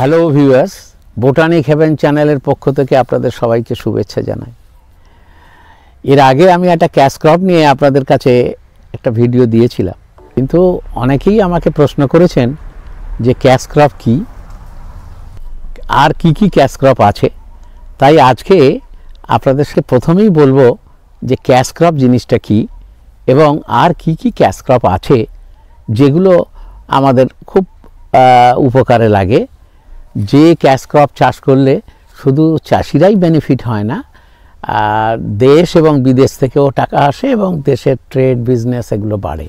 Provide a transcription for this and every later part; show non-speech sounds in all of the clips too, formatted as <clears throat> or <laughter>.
Hello viewers botanic haven চ্যানেলের পক্ষ থেকে আপনাদের সবাইকে শুভেচ্ছা জানাই এর আগে আমি একটা ক্যাশ ক্রপ নিয়ে আপনাদের কাছে একটা ভিডিও দিয়েছিলাম কিন্তু অনেকেই আমাকে প্রশ্ন করেছেন যে ক্যাশ ক্রপ কী আর কি কি ক্যাশ ক্রপ আছে তাই আজকে আপনাদেরকে প্রথমেই বলবো যে ক্যাশ ক্রপ জিনিসটা কি এবং আর কি কি ক্যাশ ক্রপ আছে যেগুলো আমাদের খুব উপকারে লাগে যে ক্যাশ ক্রপ চাষ করলে শুধু চাষিরাই বেনিফিট হয় না দেশ এবং বিদেশ থেকেও টাকা আসে এবং দেশের ট্রেড বিজনেস এগুলো বাড়ে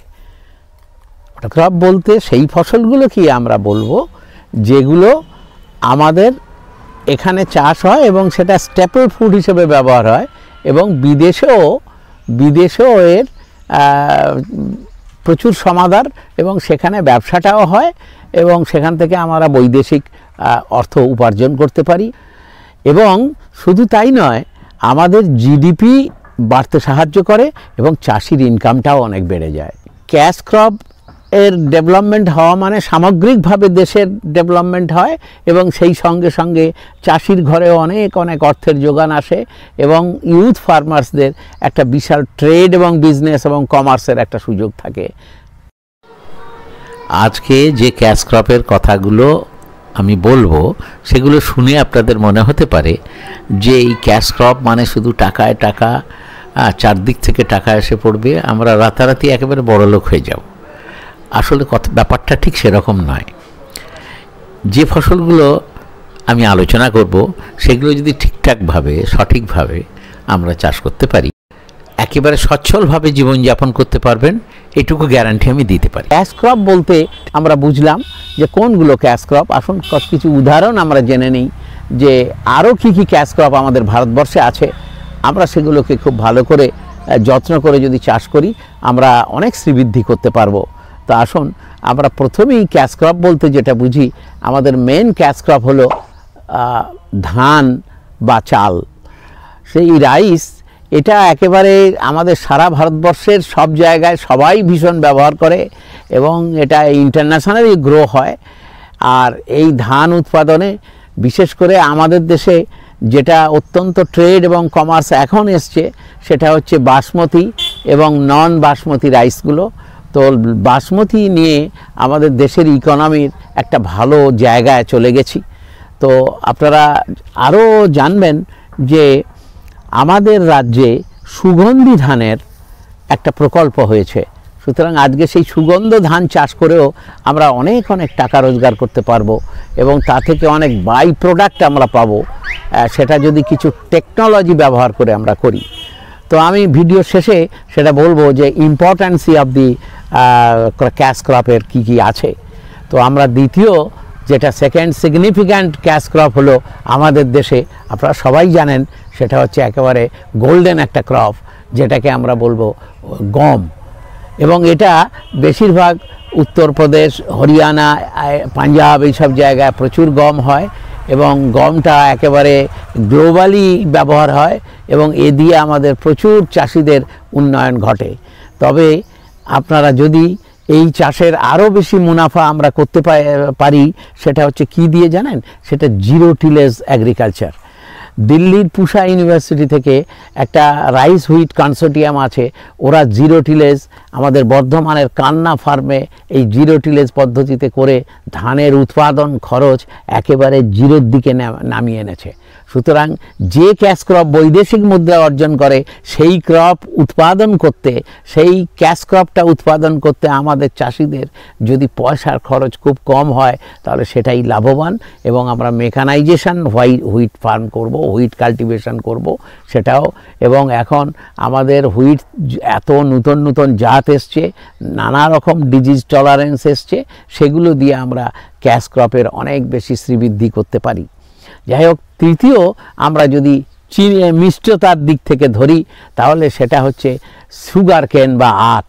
ক্রপ বলতে সেই ফসলগুলো কি আমরা বলবো যেগুলো আমাদের এখানে চাষ হয় এবং সেটা স্টেপল ফুড হিসেবে ব্যবহার হয় এবং বিদেশেও বিদেশেও এর প্রচুর সমাদার এবং সেখানে ব্যবসাটাও হয় এবং সেখান থেকে আমরা বৈদেশিক অর্থ উপার্জন করতে পারি এবং শুধু তাই নয় আমাদের জিডিপি বাড়তে সাহায্য করে এবং চাষির ইনকামটাও অনেক বেড়ে যায় ক্যাশ ক্রপ এর ডেভেলপমেন্ট হওয়া মানে সামগ্রিকভাবে দেশের ডেভেলপমেন্ট হয় এবং সেই সঙ্গে সঙ্গে চাষির ঘরে অনেক অনেক অর্থের যোগান আসে এবং ইউথ ফার্মার্সদের একটা বিশাল ট্রেড এবং বিজনেস এবং কমার্সের একটা সুযোগ থাকে আজকে যে ক্যাশ ক্রপের কথাগুলো আমি বলবো সেগুলো শুনে আপনাদের মনে হতে পারে যে এই ক্যাশ ক্রপ মানে শুধু টাকায় টাকা চারদিক থেকে টাকা এসে পড়বে আমরা রাতারাতি একেবারে লোক হয়ে যাব আসলে কথা ব্যাপারটা ঠিক সেরকম নয় যে ফসলগুলো আমি আলোচনা করব সেগুলো যদি ঠিকঠাকভাবে সঠিকভাবে আমরা চাষ করতে পারি একেবারে সচ্ছলভাবে জীবনযাপন করতে পারবেন এটুকু গ্যারান্টি আমি দিতে পারি ক্যাশ ক্রপ বলতে আমরা বুঝলাম যে কোনগুলো ক্যাশ ক্রপ আসুন কিছু উদাহরণ আমরা জেনে নিই যে আরও কী কী ক্যাশ ক্রপ আমাদের ভারতবর্ষে আছে আমরা সেগুলোকে খুব ভালো করে যত্ন করে যদি চাষ করি আমরা অনেক শ্রীবৃদ্ধি করতে পারবো তো আসুন আমরা প্রথমেই ক্যাশ ক্রপ বলতে যেটা বুঝি আমাদের মেন ক্যাশ ক্রপ হলো ধান বা চাল সেই রাইস এটা একেবারে আমাদের সারা ভারতবর্ষের সব জায়গায় সবাই ভীষণ ব্যবহার করে এবং এটা ইন্টারন্যাশনালি গ্রো হয় আর এই ধান উৎপাদনে বিশেষ করে আমাদের দেশে যেটা অত্যন্ত ট্রেড এবং কমার্স এখন এসছে সেটা হচ্ছে বাসমতি এবং নন বাসমতি রাইসগুলো তো বাসমতি নিয়ে আমাদের দেশের ইকোনমির একটা ভালো জায়গায় চলে গেছি তো আপনারা আরও জানবেন যে আমাদের রাজ্যে সুগন্ধি ধানের একটা প্রকল্প হয়েছে সুতরাং আজকে সেই সুগন্ধ ধান চাষ করেও আমরা অনেক অনেক টাকা রোজগার করতে পারবো এবং তা থেকে অনেক বাই প্রোডাক্ট আমরা পাবো সেটা যদি কিছু টেকনোলজি ব্যবহার করে আমরা করি তো আমি ভিডিও শেষে সেটা বলবো যে ইম্পর্ট্যান্সি অফ দি ক্যাশ ক্রপের কী কী আছে তো আমরা দ্বিতীয় যেটা সেকেন্ড সিগনিফিক্যান্ট ক্যাশ ক্রপ হলো আমাদের দেশে আপনারা সবাই জানেন সেটা হচ্ছে একেবারে গোল্ডেন একটা ক্রপ যেটাকে আমরা বলবো গম এবং এটা বেশিরভাগ উত্তরপ্রদেশ হরিয়ানা পাঞ্জাব এইসব জায়গায় প্রচুর গম হয় এবং গমটা একেবারে গ্লোবালি ব্যবহার হয় এবং এ দিয়ে আমাদের প্রচুর চাষিদের উন্নয়ন ঘটে তবে আপনারা যদি এই চাষের আরও বেশি মুনাফা আমরা করতে পারি সেটা হচ্ছে কি দিয়ে জানেন সেটা জিরো টিলেজ অ্যাগ্রিকালচার দিল্লির পুষা ইউনিভার্সিটি থেকে একটা রাইস হুইট কনসোটিয়াম আছে ওরা জিরো টিলেজ আমাদের বর্ধমানের কান্না ফার্মে এই জিরো টিলেজ পদ্ধতিতে করে ধানের উৎপাদন খরচ একেবারে জিরোর দিকে নামিয়ে এনেছে সুতরাং যে ক্যাশ ক্রপ বৈদেশিক মুদ্রা অর্জন করে সেই ক্রপ উৎপাদন করতে সেই ক্যাশ ক্রপটা উৎপাদন করতে আমাদের চাষিদের যদি পয়সার খরচ খুব কম হয় তাহলে সেটাই লাভবান এবং আমরা মেকানাইজেশান হোয়াই হুইট ফার্ম করব হুইট কাল্টিভেশন করব সেটাও এবং এখন আমাদের হুইট এত নূতন নূতন জাত সার এসছে নানা রকম ডিজিজ টলারেন্স এসছে সেগুলো দিয়ে আমরা ক্যাশ ক্রপের অনেক বেশি শ্রীবৃদ্ধি করতে পারি যাই হোক তৃতীয় আমরা যদি চিনি মিষ্টতার দিক থেকে ধরি তাহলে সেটা হচ্ছে সুগার কেন বা আখ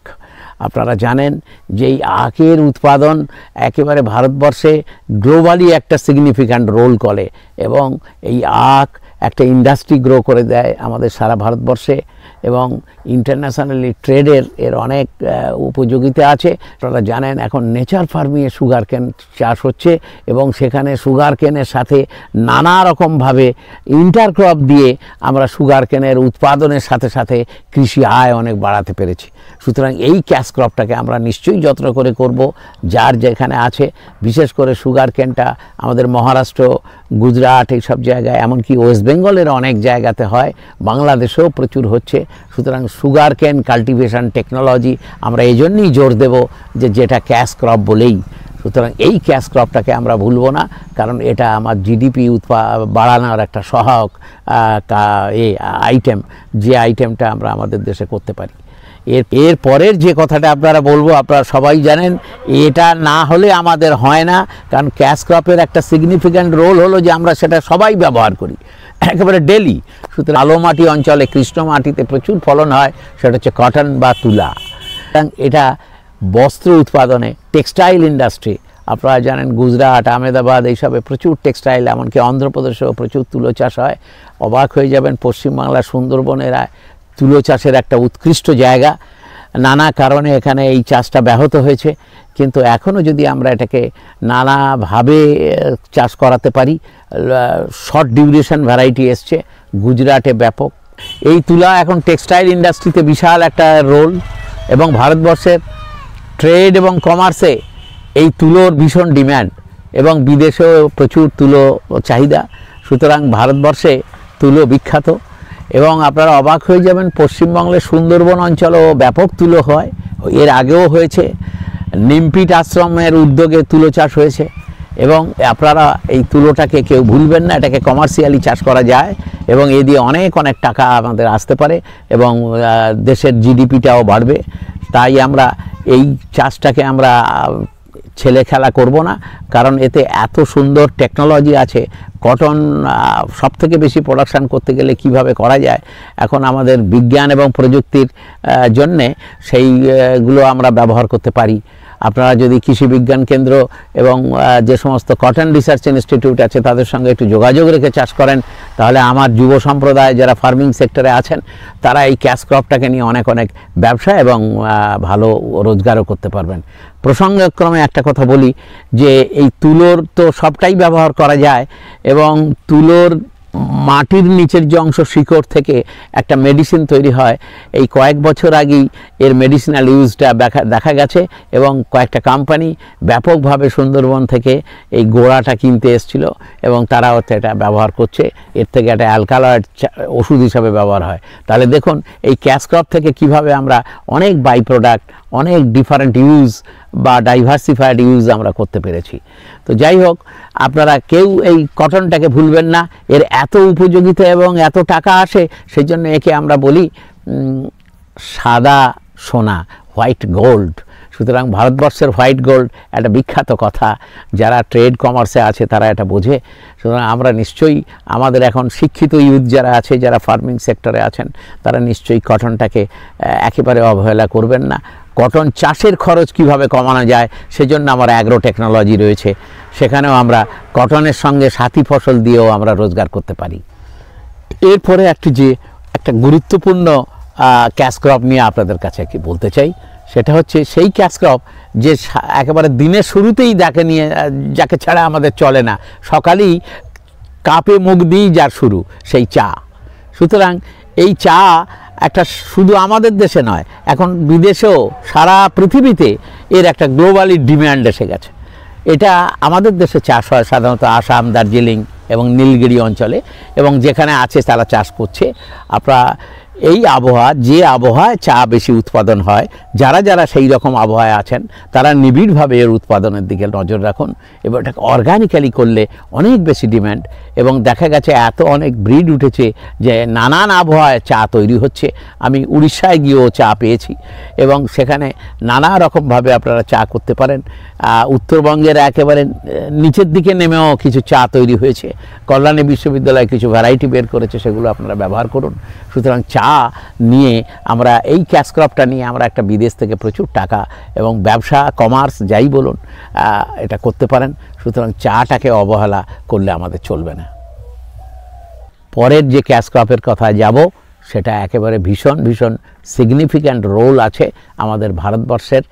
আপনারা জানেন যে এই আখের উৎপাদন একেবারে ভারতবর্ষে গ্লোবালি একটা সিগনিফিক্যান্ট রোল করে এবং এই আখ একটা ইন্ডাস্ট্রি গ্রো করে দেয় আমাদের সারা ভারতবর্ষে এবং ইন্টারন্যাশনালি ট্রেডের এর অনেক উপযোগিতা আছে আপনারা জানেন এখন নেচার ফার্মিংয়ে সুগার কেন চাষ হচ্ছে এবং সেখানে সুগার কেনের সাথে নানা রকমভাবে ইন্টারক্রপ দিয়ে আমরা সুগার কেনের উৎপাদনের সাথে সাথে কৃষি আয় অনেক বাড়াতে পেরেছি সুতরাং এই ক্যাশ ক্রপটাকে আমরা নিশ্চয়ই যত্ন করে করব যার যেখানে আছে বিশেষ করে সুগার কেনটা আমাদের মহারাষ্ট্র গুজরাট এইসব জায়গায় এমনকি ওয়েস্ট বেঙ্গলের অনেক জায়গাতে হয় বাংলাদেশেও প্রচুর হচ্ছে সুতরাং সুগার ক্যান কাল্টিভেশন টেকনোলজি আমরা এই জন্যই জোর দেব যে যেটা ক্যাশ ক্রপ বলেই সুতরাং এই ক্যাশ ক্রপটাকে আমরা ভুলব না কারণ এটা আমার জিডিপি উৎপা বাড়ানোর একটা সহায়ক এ আইটেম যে আইটেমটা আমরা আমাদের দেশে করতে পারি এর এর পরের যে কথাটা আপনারা বলবো আপনারা সবাই জানেন এটা না হলে আমাদের হয় না কারণ ক্যাশ ক্রপের একটা সিগনিফিক্যান্ট রোল হলো যে আমরা সেটা সবাই ব্যবহার করি একেবারে ডেলি সুতরাং আলো মাটি অঞ্চলে কৃষ্ণ মাটিতে প্রচুর ফলন হয় সেটা হচ্ছে কটন বা তুলা এটা বস্ত্র উৎপাদনে টেক্সটাইল ইন্ডাস্ট্রি আপনারা জানেন গুজরাট আহমেদাবাদ এইসবে প্রচুর টেক্সটাইল এমনকি অন্ধ্রপ্রদেশেও প্রচুর তুলো চাষ হয় অবাক হয়ে যাবেন পশ্চিমবাংলার সুন্দরবনের তুলো চাষের একটা উৎকৃষ্ট জায়গা নানা কারণে এখানে এই চাষটা ব্যাহত হয়েছে কিন্তু এখনও যদি আমরা এটাকে নানাভাবে চাষ করাতে পারি শর্ট ডিউরেশন ভ্যারাইটি এসছে গুজরাটে ব্যাপক এই তুলা এখন টেক্সটাইল ইন্ডাস্ট্রিতে বিশাল একটা রোল এবং ভারতবর্ষের ট্রেড এবং কমার্সে এই তুলোর ভীষণ ডিম্যান্ড এবং বিদেশেও প্রচুর তুলো চাহিদা সুতরাং ভারতবর্ষে তুলো বিখ্যাত এবং আপনারা অবাক হয়ে যাবেন পশ্চিমবঙ্গের সুন্দরবন অঞ্চলও ব্যাপক তুলো হয় এর আগেও হয়েছে নিমপিট আশ্রমের উদ্যোগে তুলো চাষ হয়েছে এবং আপনারা এই তুলোটাকে কেউ ভুলবেন না এটাকে কমার্শিয়ালি চাষ করা যায় এবং এ দিয়ে অনেক অনেক টাকা আমাদের আসতে পারে এবং দেশের জিডিপিটাও বাড়বে তাই আমরা এই চাষটাকে আমরা ছেলে খেলা করব না কারণ এতে এত সুন্দর টেকনোলজি আছে কটন সব থেকে বেশি প্রোডাকশান করতে গেলে কিভাবে করা যায় এখন আমাদের বিজ্ঞান এবং প্রযুক্তির জন্যে সেইগুলো আমরা ব্যবহার করতে পারি আপনারা যদি কৃষি বিজ্ঞান কেন্দ্র এবং যে সমস্ত কটন রিসার্চ ইনস্টিটিউট আছে তাদের সঙ্গে একটু যোগাযোগ রেখে চাষ করেন তাহলে আমার যুব সম্প্রদায় যারা ফার্মিং সেক্টরে আছেন তারা এই ক্যাশ ক্রপটাকে নিয়ে অনেক অনেক ব্যবসা এবং ভালো রোজগারও করতে পারবেন প্রসঙ্গক্রমে একটা কথা বলি যে এই তুলোর তো সবটাই ব্যবহার করা যায় এবং তুলোর মাটির নিচের যে অংশ শিকড় থেকে একটা মেডিসিন তৈরি হয় এই কয়েক বছর আগেই এর মেডিসিনাল ইউজটা দেখা দেখা গেছে এবং কয়েকটা কোম্পানি ব্যাপকভাবে সুন্দরবন থেকে এই গোড়াটা কিনতে এসছিল এবং তারা হচ্ছে এটা ব্যবহার করছে এর থেকে একটা অ্যালকালয়েড ওষুধ হিসাবে ব্যবহার হয় তাহলে দেখুন এই ক্যাশক্রপ থেকে কিভাবে আমরা অনেক বাই প্রোডাক্ট অনেক ডিফারেন্ট ইউজ বা ডাইভার্সিফাইড ইউজ আমরা করতে পেরেছি তো যাই হোক আপনারা কেউ এই কটনটাকে ভুলবেন না এর এত উপযোগিতা এবং এত টাকা আসে সেই জন্য একে আমরা বলি সাদা সোনা হোয়াইট গোল্ড সুতরাং ভারতবর্ষের হোয়াইট গোল্ড একটা বিখ্যাত কথা যারা ট্রেড কমার্সে আছে তারা এটা বোঝে সুতরাং আমরা নিশ্চয়ই আমাদের এখন শিক্ষিত ইউথ যারা আছে যারা ফার্মিং সেক্টরে আছেন তারা নিশ্চয়ই কটনটাকে একেবারে অবহেলা করবেন না কটন চাষের খরচ কিভাবে কমানো যায় সেজন্য আমার অ্যাগ্রো টেকনোলজি রয়েছে সেখানেও আমরা কটনের সঙ্গে সাথী ফসল দিয়েও আমরা রোজগার করতে পারি এরপরে একটি যে একটা গুরুত্বপূর্ণ ক্যাশ ক্রপ নিয়ে আপনাদের কাছে কি বলতে চাই সেটা হচ্ছে সেই ক্যাশ ক্রপ যে একেবারে দিনের শুরুতেই যাকে নিয়ে যাকে ছাড়া আমাদের চলে না সকালেই কাপে মুখ দিয়েই যার শুরু সেই চা সুতরাং এই চা একটা শুধু আমাদের দেশে নয় এখন বিদেশেও সারা পৃথিবীতে এর একটা গ্লোবালি ডিম্যান্ড এসে গেছে এটা আমাদের দেশে চাষ হয় সাধারণত আসাম দার্জিলিং এবং নীলগিরি অঞ্চলে এবং যেখানে আছে তারা চাষ করছে আপনারা এই আবহাওয়া যে আবহাওয়ায় চা বেশি উৎপাদন হয় যারা যারা সেই রকম আবহাওয়ায় আছেন তারা নিবিড়ভাবে এর উৎপাদনের দিকে নজর রাখুন এবং এটাকে অর্গানিক্যালি করলে অনেক বেশি ডিম্যান্ড এবং দেখা গেছে এত অনেক ব্রিড উঠেছে যে নানান আবহাওয়ায় চা তৈরি হচ্ছে আমি উড়িষ্যায় গিয়েও চা পেয়েছি এবং সেখানে নানা রকমভাবে আপনারা চা করতে পারেন উত্তরবঙ্গের একেবারে নিচের দিকে নেমেও কিছু চা তৈরি হয়েছে কল্যাণী বিশ্ববিদ্যালয় কিছু ভ্যারাইটি বের করেছে সেগুলো আপনারা ব্যবহার করুন সুতরাং চা তা নিয়ে আমরা এই ক্যাশ ক্রপটা নিয়ে আমরা একটা বিদেশ থেকে প্রচুর টাকা এবং ব্যবসা কমার্স যাই বলুন এটা করতে পারেন সুতরাং চাটাকে অবহেলা করলে আমাদের চলবে না পরের যে ক্যাশ ক্রপের কথা যাব সেটা একেবারে ভীষণ ভীষণ সিগনিফিক্যান্ট রোল আছে আমাদের ভারতবর্ষের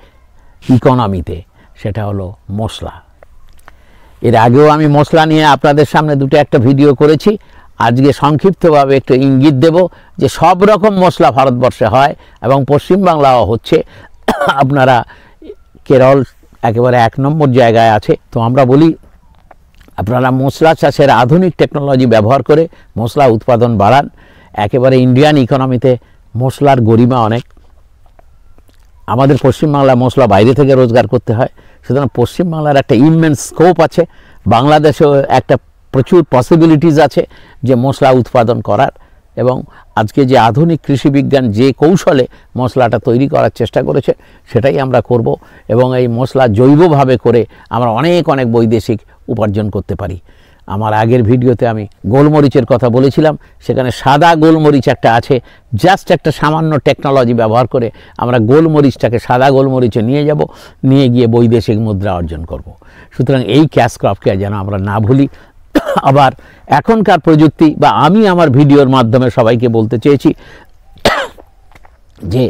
ইকোনমিতে সেটা হলো মশলা এর আগেও আমি মশলা নিয়ে আপনাদের সামনে দুটো একটা ভিডিও করেছি আজকে সংক্ষিপ্তভাবে একটু ইঙ্গিত দেব যে সব রকম মশলা ভারতবর্ষে হয় এবং পশ্চিমবাংলাও হচ্ছে আপনারা কেরল একেবারে এক নম্বর জায়গায় আছে তো আমরা বলি আপনারা মশলা চাষের আধুনিক টেকনোলজি ব্যবহার করে মশলা উৎপাদন বাড়ান একেবারে ইন্ডিয়ান ইকোনমিতে মশলার গরিমা অনেক আমাদের পশ্চিমবাংলার মশলা বাইরে থেকে রোজগার করতে হয় সুতরাং পশ্চিমবাংলার একটা ইমেন্স স্কোপ আছে বাংলাদেশেও একটা প্রচুর পসিবিলিটিস আছে যে মশলা উৎপাদন করার এবং আজকে যে আধুনিক কৃষি বিজ্ঞান যে কৌশলে মশলাটা তৈরি করার চেষ্টা করেছে সেটাই আমরা করব এবং এই মশলা জৈবভাবে করে আমরা অনেক অনেক বৈদেশিক উপার্জন করতে পারি আমার আগের ভিডিওতে আমি গোলমরিচের কথা বলেছিলাম সেখানে সাদা গোলমরিচ একটা আছে জাস্ট একটা সামান্য টেকনোলজি ব্যবহার করে আমরা গোলমরিচটাকে সাদা গোলমরিচে নিয়ে যাব নিয়ে গিয়ে বৈদেশিক মুদ্রা অর্জন করব। সুতরাং এই ক্যাশ ক্রপকে যেন আমরা না ভুলি আবার এখনকার প্রযুক্তি বা আমি আমার ভিডিওর মাধ্যমে সবাইকে বলতে চেয়েছি যে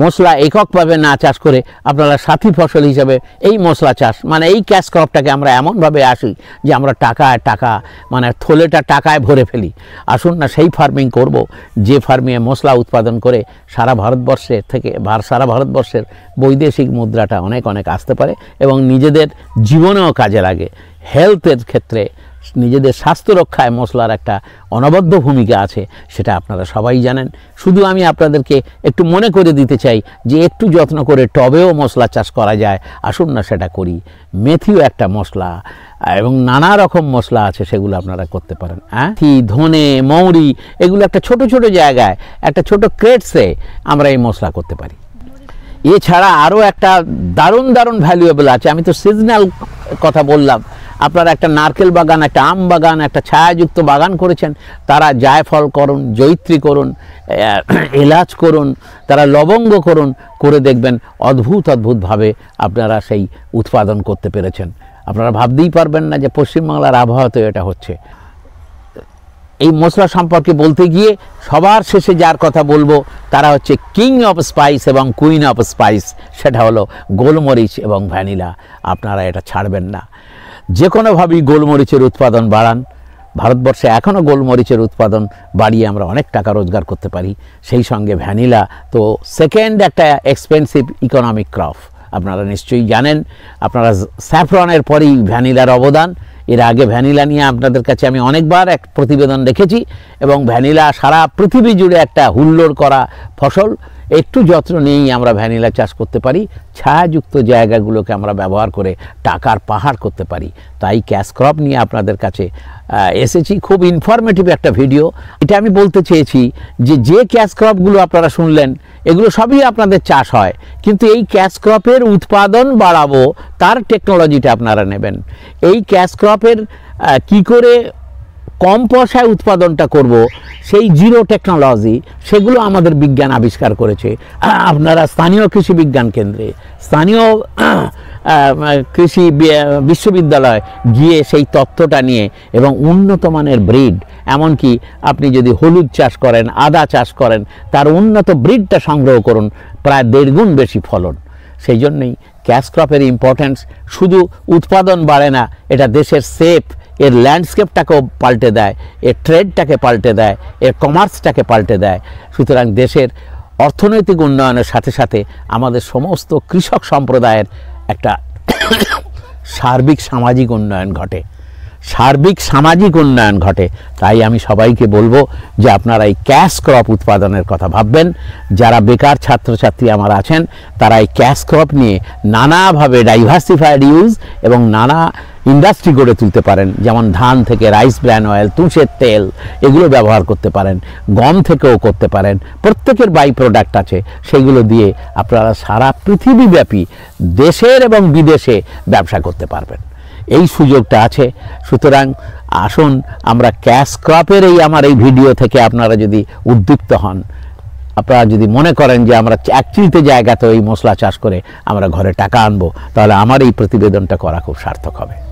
মশলা এককভাবে না চাষ করে আপনারা সাথী ফসল হিসাবে এই মশলা চাষ মানে এই ক্যাশ ক্রপটাকে আমরা এমনভাবে আসি যে আমরা টাকায় টাকা মানে থলেটা টাকায় ভরে ফেলি আসুন না সেই ফার্মিং করব যে ফার্মিংয়ে মশলা উৎপাদন করে সারা ভারতবর্ষের থেকে সারা ভারতবর্ষের বৈদেশিক মুদ্রাটা অনেক অনেক আসতে পারে এবং নিজেদের জীবনেও কাজে লাগে হেলথের ক্ষেত্রে নিজেদের স্বাস্থ্য রক্ষায় মশলার একটা অনবদ্য ভূমিকা আছে সেটা আপনারা সবাই জানেন শুধু আমি আপনাদেরকে একটু মনে করে দিতে চাই যে একটু যত্ন করে টবেও মশলা চাষ করা যায় আসুন না সেটা করি মেথিও একটা মশলা এবং নানা রকম মশলা আছে সেগুলো আপনারা করতে পারেন হ্যাঁ ধনে মৌরি এগুলো একটা ছোট ছোট জায়গায় একটা ছোট ক্রেটসে আমরা এই মশলা করতে পারি এছাড়া আরও একটা দারুণ দারুণ ভ্যালুয়েবল আছে আমি তো সিজনাল কথা বললাম আপনারা একটা নারকেল বাগান একটা আম বাগান একটা ছায়াযুক্ত বাগান করেছেন তারা জায়ফল করুন জৈত্রী করুন <clears throat> এলাচ করুন তারা লবঙ্গ করুন করে দেখবেন অদ্ভুত অদ্ভুতভাবে আপনারা সেই উৎপাদন করতে পেরেছেন আপনারা ভাবতেই পারবেন না যে পশ্চিমবাংলার আবহাওয়াতে এটা হচ্ছে এই মশলা সম্পর্কে বলতে গিয়ে সবার শেষে যার কথা বলবো তারা হচ্ছে কিং অফ স্পাইস এবং কুইন অফ স্পাইস সেটা হলো গোলমরিচ এবং ভ্যানিলা আপনারা এটা ছাড়বেন না যে কোনোভাবেই গোলমরিচের উৎপাদন বাড়ান ভারতবর্ষে এখনও গোলমরিচের উৎপাদন বাড়িয়ে আমরা অনেক টাকা রোজগার করতে পারি সেই সঙ্গে ভ্যানিলা তো সেকেন্ড একটা এক্সপেন্সিভ ইকোনমিক ক্রপ আপনারা নিশ্চয়ই জানেন আপনারা স্যাফরনের পরেই ভ্যানিলার অবদান এর আগে ভ্যানিলা নিয়ে আপনাদের কাছে আমি অনেকবার এক প্রতিবেদন রেখেছি এবং ভ্যানিলা সারা পৃথিবী জুড়ে একটা হুল্লোড় করা ফসল একটু যত্ন নিয়েই আমরা ভ্যানিলা চাষ করতে পারি ছায়াযুক্ত জায়গাগুলোকে আমরা ব্যবহার করে টাকার পাহাড় করতে পারি তাই ক্যাশ ক্রপ নিয়ে আপনাদের কাছে এসেছি খুব ইনফরমেটিভ একটা ভিডিও এটা আমি বলতে চেয়েছি যে যে ক্যাশ ক্রপগুলো আপনারা শুনলেন এগুলো সবই আপনাদের চাষ হয় কিন্তু এই ক্যাশ ক্রপের উৎপাদন বাড়াবো তার টেকনোলজিটা আপনারা নেবেন এই ক্যাশ ক্রপের কী করে কম পয়সায় উৎপাদনটা করব সেই জিরো টেকনোলজি সেগুলো আমাদের বিজ্ঞান আবিষ্কার করেছে আপনারা স্থানীয় কৃষি বিজ্ঞান কেন্দ্রে স্থানীয় কৃষি বিশ্ববিদ্যালয় গিয়ে সেই তথ্যটা নিয়ে এবং উন্নত মানের ব্রিড এমনকি আপনি যদি হলুদ চাষ করেন আদা চাষ করেন তার উন্নত ব্রিডটা সংগ্রহ করুন প্রায় দেড় গুণ বেশি ফলন সেই জন্যই ক্যাশ ক্রপের ইম্পর্ট্যান্স শুধু উৎপাদন বাড়ে না এটা দেশের সেফ এর ল্যান্ডস্কেপটাকেও পাল্টে দেয় এর ট্রেডটাকে পাল্টে দেয় এর কমার্সটাকে পাল্টে দেয় সুতরাং দেশের অর্থনৈতিক উন্নয়নের সাথে সাথে আমাদের সমস্ত কৃষক সম্প্রদায়ের একটা <coughs> সার্বিক সামাজিক উন্নয়ন ঘটে সার্বিক সামাজিক উন্নয়ন ঘটে তাই আমি সবাইকে বলবো যে আপনারা এই ক্যাশ ক্রপ উৎপাদনের কথা ভাববেন যারা বেকার ছাত্রছাত্রী আমার আছেন তারা এই ক্যাশ ক্রপ নিয়ে নানাভাবে ডাইভার্সিফাইড ইউজ এবং নানা ইন্ডাস্ট্রি গড়ে তুলতে পারেন যেমন ধান থেকে রাইস ব্র্যান অয়েল তুষের তেল এগুলো ব্যবহার করতে পারেন গম থেকেও করতে পারেন প্রত্যেকের বাই প্রোডাক্ট আছে সেগুলো দিয়ে আপনারা সারা পৃথিবীব্যাপী দেশের এবং বিদেশে ব্যবসা করতে পারবেন এই সুযোগটা আছে সুতরাং আসুন আমরা ক্যাশ ক্রপের এই আমার এই ভিডিও থেকে আপনারা যদি উদ্দীপ্ত হন আপনারা যদি মনে করেন যে আমরা একচিলতে জায়গাতে এই মশলা চাষ করে আমরা ঘরে টাকা আনবো তাহলে আমার এই প্রতিবেদনটা করা খুব সার্থক হবে